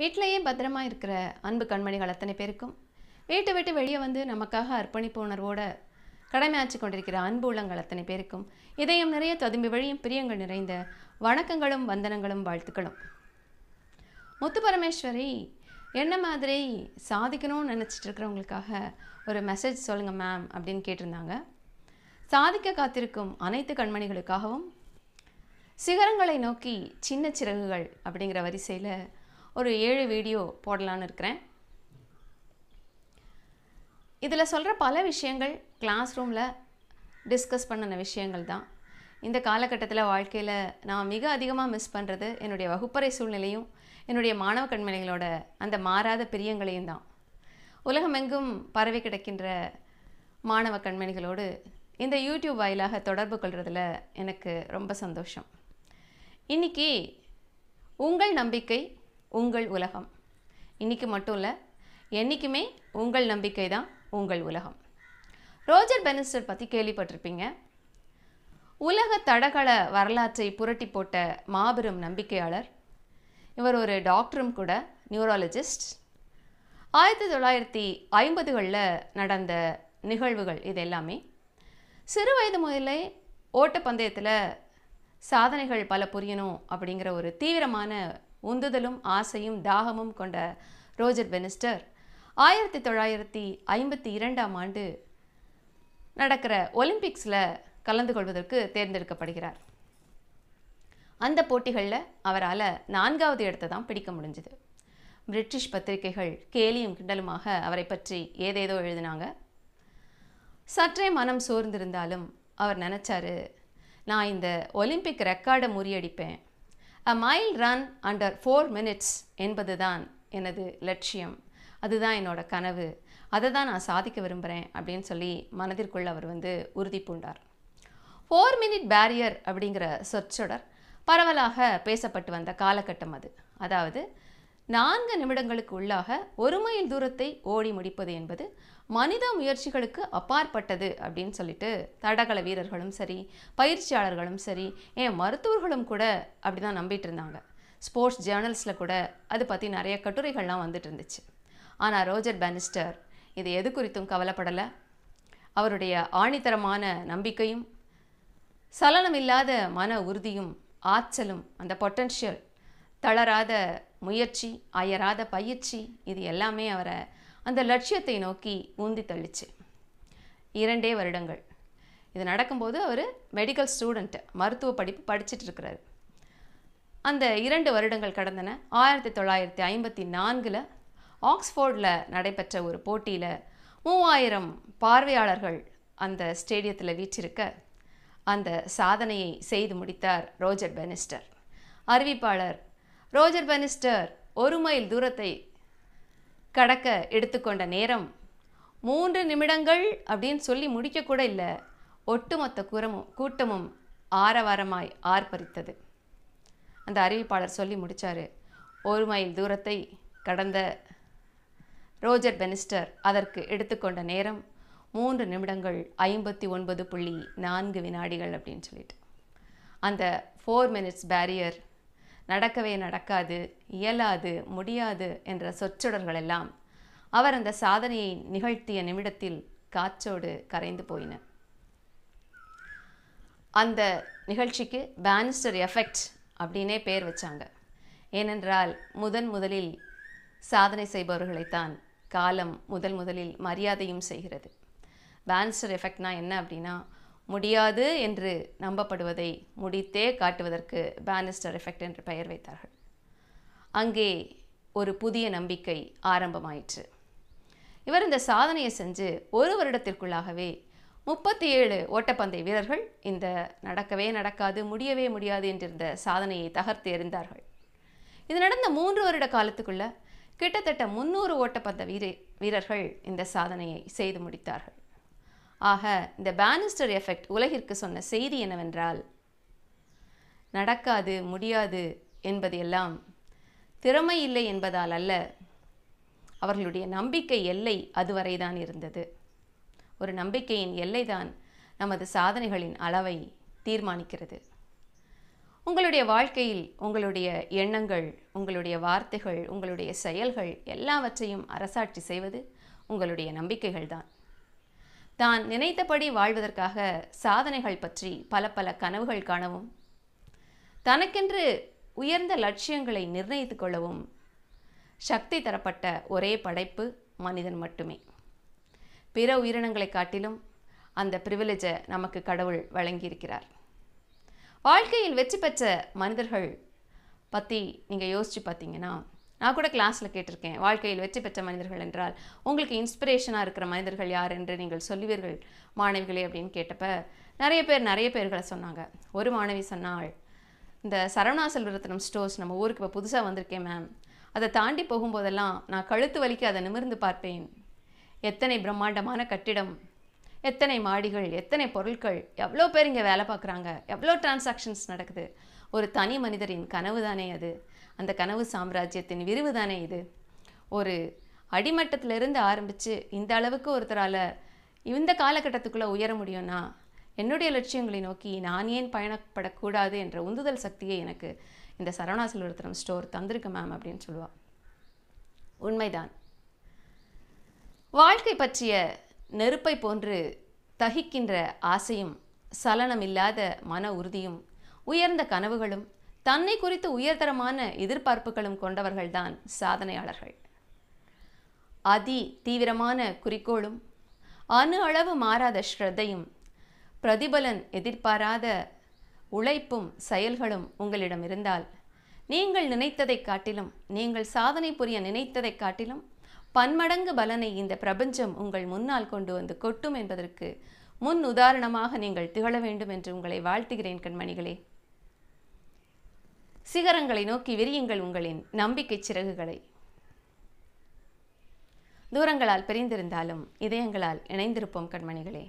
வீட்டிலையே பத்திரமா இருக்கிற அன்பு கண்மணிகள் அத்தனை பேருக்கும் வீட்டை விட்டு வெளியே வந்து நமக்காக அர்ப்பணிப்பு உணர்வோட கடமையாற்றி கொண்டிருக்கிற அன்பு உள்ளங்கள் அத்தனை பேருக்கும் இதயம் நிறைய ததும்பி வழியும் பிரியங்கள் நிறைந்த வணக்கங்களும் வந்தனங்களும் வாழ்த்துக்களும் முத்து பரமேஸ்வரி என்ன மாதிரி சாதிக்கணும்னு நினச்சிட்டு இருக்கிறவங்களுக்காக ஒரு மெசேஜ் சொல்லுங்கள் மேம் அப்படின்னு கேட்டிருந்தாங்க சாதிக்க காத்திருக்கும் அனைத்து கண்மணிகளுக்காகவும் சிகரங்களை நோக்கி சின்ன சிறகுகள் அப்படிங்கிற வரிசையில் ஒரு ஏழு வீடியோ போடலான்னு இருக்கிறேன் இதில் சொல்கிற பல விஷயங்கள் கிளாஸ் ரூமில் டிஸ்கஸ் பண்ணின விஷயங்கள் தான் இந்த காலகட்டத்தில் வாழ்க்கையில் நான் மிக அதிகமாக மிஸ் பண்ணுறது என்னுடைய வகுப்பறை சூழ்நிலையும் என்னுடைய மாணவ கண்மணிகளோட அந்த மாறாத பிரியங்களையும் தான் உலகமெங்கும் பரவி கிடக்கின்ற மாணவ கண்மணிகளோடு இந்த யூடியூப் வாயிலாக தொடர்பு கொள்கிறதுல எனக்கு ரொம்ப சந்தோஷம் இன்றைக்கி உங்கள் நம்பிக்கை உங்கள் உலகம் இன்றைக்கி மட்டும் இல்லை என்றைக்குமே உங்கள் நம்பிக்கை தான் உங்கள் உலகம் ரோஜர் பெனிஸ்டர் பற்றி கேள்விப்பட்டிருப்பீங்க உலக தடகள வரலாற்றை புரட்டி போட்ட மாபெரும் நம்பிக்கையாளர் இவர் ஒரு டாக்டரும் கூட நியூராலஜிஸ்ட் ஆயிரத்தி தொள்ளாயிரத்தி ஐம்பதுகளில் நடந்த நிகழ்வுகள் இது எல்லாமே சிறு வயது முதலே ஓட்டப்பந்தயத்தில் சாதனைகள் பல புரியணும் அப்படிங்கிற ஒரு தீவிரமான உந்துதலும் ஆசையும் தாகமும் கொண்ட ரோஜர் பெனிஸ்டர் ஆயிரத்தி தொள்ளாயிரத்தி ஐம்பத்தி இரண்டாம் ஆண்டு நடக்கிற ஒலிம்பிக்ஸில் கலந்து கொள்வதற்கு தேர்ந்தெடுக்கப்படுகிறார் அந்த போட்டிகளில் அவரால் நான்காவது இடத்தை தான் பிடிக்க முடிஞ்சது பிரிட்டிஷ் பத்திரிகைகள் கேலியும் கிண்டலுமாக அவரை பற்றி ஏதேதோ எழுதினாங்க சற்றே மனம் சோர்ந்திருந்தாலும் அவர் நினச்சாரு நான் இந்த ஒலிம்பிக் ரெக்கார்டை முறியடிப்பேன் a mile run under four minutes என்பது தான் எனது லட்சியம் அதுதான் என்னோட கனவு அதை தான் நான் சாதிக்க விரும்புகிறேன் அப்படின்னு சொல்லி மனதிற்குள் அவர் வந்து உறுதி பூண்டார் ஃபோர் மினிட் பேரியர் அப்படிங்கிற சொற்றொடர் பரவலாக பேசப்பட்டு வந்த காலகட்டம் அது அதாவது நான்கு நிமிடங்களுக்கு உள்ளாக ஒரு மைல் தூரத்தை ஓடி முடிப்பது என்பது மனித முயற்சிகளுக்கு அப்பாற்பட்டது அப்படின்னு சொல்லிட்டு தடகள வீரர்களும் சரி பயிற்சியாளர்களும் சரி ஏன் மருத்துவர்களும் கூட அப்படி தான் நம்பிட்டு இருந்தாங்க ஸ்போர்ட்ஸ் ஜேர்னல்ஸில் கூட அது பற்றி நிறைய கட்டுரைகள்லாம் வந்துட்டு இருந்துச்சு ஆனால் ரோஜர் பேனிஸ்டர் இது எது குறித்தும் கவலைப்படலை அவருடைய ஆணித்தரமான நம்பிக்கையும் சலனமில்லாத மன உறுதியும் ஆற்றலும் அந்த பொட்டன்ஷியல் தளராத முயற்சி அயராத பயிற்சி இது எல்லாமே அவரை அந்த லட்சியத்தை நோக்கி ஊந்தி தள்ளிச்சு இரண்டே வருடங்கள் இது நடக்கும்போது அவர் மெடிக்கல் ஸ்டூடெண்ட்டு மருத்துவ படிப்பு படிச்சுட்டு இருக்கிறாரு அந்த இரண்டு வருடங்கள் கடந்தன ஆயிரத்தி தொள்ளாயிரத்தி ஐம்பத்தி நான்கில் ஆக்ஸ்ஃபோர்டில் நடைபெற்ற ஒரு போட்டியில் மூவாயிரம் பார்வையாளர்கள் அந்த ஸ்டேடியத்தில் வீற்றிருக்க அந்த சாதனையை செய்து முடித்தார் ரோஜர் பெனிஸ்டர் அறிவிப்பாளர் ரோஜர் பெனிஸ்டர் ஒரு மைல் தூரத்தை கடக்க எடுத்துக்கொண்ட நேரம் மூன்று நிமிடங்கள் அப்படின்னு சொல்லி முடிக்கக்கூட இல்லை ஒட்டுமொத்த குரமும் கூட்டமும் ஆரவாரமாய் ஆர்ப்பரித்தது அந்த அறிவிப்பாளர் சொல்லி முடித்தார் ஒரு மைல் தூரத்தை கடந்த ரோஜர் பெனிஸ்டர் அதற்கு எடுத்துக்கொண்ட நேரம் மூன்று நிமிடங்கள் ஐம்பத்தி ஒன்பது புள்ளி நான்கு வினாடிகள் அப்படின்னு சொல்லிட்டு அந்த ஃபோர் மினிட்ஸ் பேரியர் நடக்கவே நடக்காது இயலாது முடியாது என்ற சொற்றொடர்கள் எல்லாம் அவர் அந்த சாதனையை நிகழ்த்திய நிமிடத்தில் காற்றோடு கரைந்து போயின அந்த நிகழ்ச்சிக்கு பேனிஸ்டர் எஃபெக்ட் அப்படின்னே பேர் வச்சாங்க ஏனென்றால் முதன் முதலில் சாதனை செய்பவர்களைத்தான் காலம் முதல் முதலில் மரியாதையும் செய்கிறது பேனிஸ்டர் எஃபெக்ட்னா என்ன அப்படின்னா முடியாது என்று நம்பப்படுவதை முடித்தே காட்டுவதற்கு பேனிஸ்டர் எஃபெக்ட் என்று பெயர் வைத்தார்கள் அங்கே ஒரு புதிய நம்பிக்கை ஆரம்பமாயிற்று இவர் இந்த சாதனையை செஞ்சு ஒரு வருடத்திற்குள்ளாகவே முப்பத்தி ஏழு ஓட்டப்பந்தய வீரர்கள் இந்த நடக்கவே நடக்காது முடியவே முடியாது என்றிருந்த சாதனையை தகர்த்து எறிந்தார்கள் இது நடந்த மூன்று வருட காலத்துக்குள்ள கிட்டத்தட்ட முன்னூறு ஓட்டப்பந்த வீர வீரர்கள் இந்த சாதனையை செய்து முடித்தார்கள் ஆக இந்த பேனிஸ்டர் எஃபெக்ட் உலகிற்கு சொன்ன செய்தி என்னவென்றால் நடக்காது முடியாது என்பது எல்லாம் திறமை இல்லை என்பதால் அல்ல அவர்களுடைய நம்பிக்கை எல்லை அதுவரைதான் இருந்தது ஒரு நம்பிக்கையின் எல்லைதான் நமது சாதனைகளின் அளவை தீர்மானிக்கிறது உங்களுடைய வாழ்க்கையில் உங்களுடைய எண்ணங்கள் உங்களுடைய வார்த்தைகள் உங்களுடைய செயல்கள் எல்லாவற்றையும் அரசாட்சி செய்வது உங்களுடைய நம்பிக்கைகள்தான் தான் நினைத்தபடி வாழ்வதற்காக சாதனைகள் பற்றி பல பல கனவுகள் காணவும் தனக்கென்று உயர்ந்த லட்சியங்களை நிர்ணயித்து கொள்ளவும் சக்தி தரப்பட்ட ஒரே படைப்பு மனிதன் மட்டுமே பிற உயிரினங்களை காட்டிலும் அந்த பிரிவிலேஜை நமக்கு கடவுள் வழங்கியிருக்கிறார் வாழ்க்கையில் வெற்றி பெற்ற மனிதர்கள் பற்றி நீங்கள் யோசித்து பார்த்தீங்கன்னா நான் கூட கிளாஸில் கேட்டிருக்கேன் வாழ்க்கையில் வெற்றி பெற்ற மனிதர்கள் என்றால் உங்களுக்கு இன்ஸ்பிரேஷனாக இருக்கிற மனிதர்கள் யார் என்று நீங்கள் சொல்லுவீர்கள் மாணவிகளே அப்படின்னு கேட்டப்ப நிறைய பேர் நிறைய பேர்களை சொன்னாங்க ஒரு மாணவி சொன்னாள் இந்த சரவணா செல்வரத்னம் ஸ்டோர்ஸ் நம்ம ஊருக்கு இப்போ புதுசாக வந்திருக்கேன் மேம் அதை தாண்டி போகும்போதெல்லாம் நான் கழுத்து வலிக்கு அதை நிமிர்ந்து பார்ப்பேன் எத்தனை பிரம்மாண்டமான கட்டிடம் எத்தனை மாடிகள் எத்தனை பொருட்கள் எவ்வளோ பேர் இங்கே வேலை பார்க்குறாங்க எவ்வளோ டிரான்சாக்ஷன்ஸ் நடக்குது ஒரு தனி மனிதரின் கனவு தானே அது அந்த கனவு சாம்ராஜ்யத்தின் விரிவு தானே இது ஒரு அடிமட்டத்திலிருந்து ஆரம்பித்து இந்த அளவுக்கு ஒருத்தரால் இந்த காலகட்டத்துக்குள்ளே உயர முடியும்னா என்னுடைய லட்சியங்களை நோக்கி நான் ஏன் பயணப்படக்கூடாது என்ற உந்துதல் சக்தியை எனக்கு இந்த சரவணா செல்வரத்தனம் ஸ்டோர் தந்திருக்கு மேம் அப்படின்னு சொல்லுவாள் உண்மைதான் வாழ்க்கை பற்றிய நெருப்பை போன்று தகிக்கின்ற ஆசையும் சலனம் இல்லாத மன உறுதியும் உயர்ந்த கனவுகளும் தன்னை குறித்து உயர்தரமான எதிர்பார்ப்புகளும் கொண்டவர்கள்தான் சாதனையாளர்கள் அதி தீவிரமான குறிக்கோளும் அணு அளவு மாறாத ஸ்ரத்தையும் பிரதிபலன் எதிர்பாராத உழைப்பும் செயல்களும் உங்களிடம் இருந்தால் நீங்கள் நினைத்ததை காட்டிலும் நீங்கள் சாதனை புரிய நினைத்ததை காட்டிலும் பன்மடங்கு பலனை இந்த பிரபஞ்சம் உங்கள் முன்னால் கொண்டு வந்து கொட்டும் என்பதற்கு முன் உதாரணமாக நீங்கள் திகழ வேண்டும் என்று உங்களை வாழ்த்துகிறேன் கண்மணிகளே சிகரங்களை நோக்கி விரியுங்கள் உங்களின் நம்பிக்கை சிறகுகளை தூரங்களால் பிரிந்திருந்தாலும் இதயங்களால் இணைந்திருப்போம் கண்மணிகளே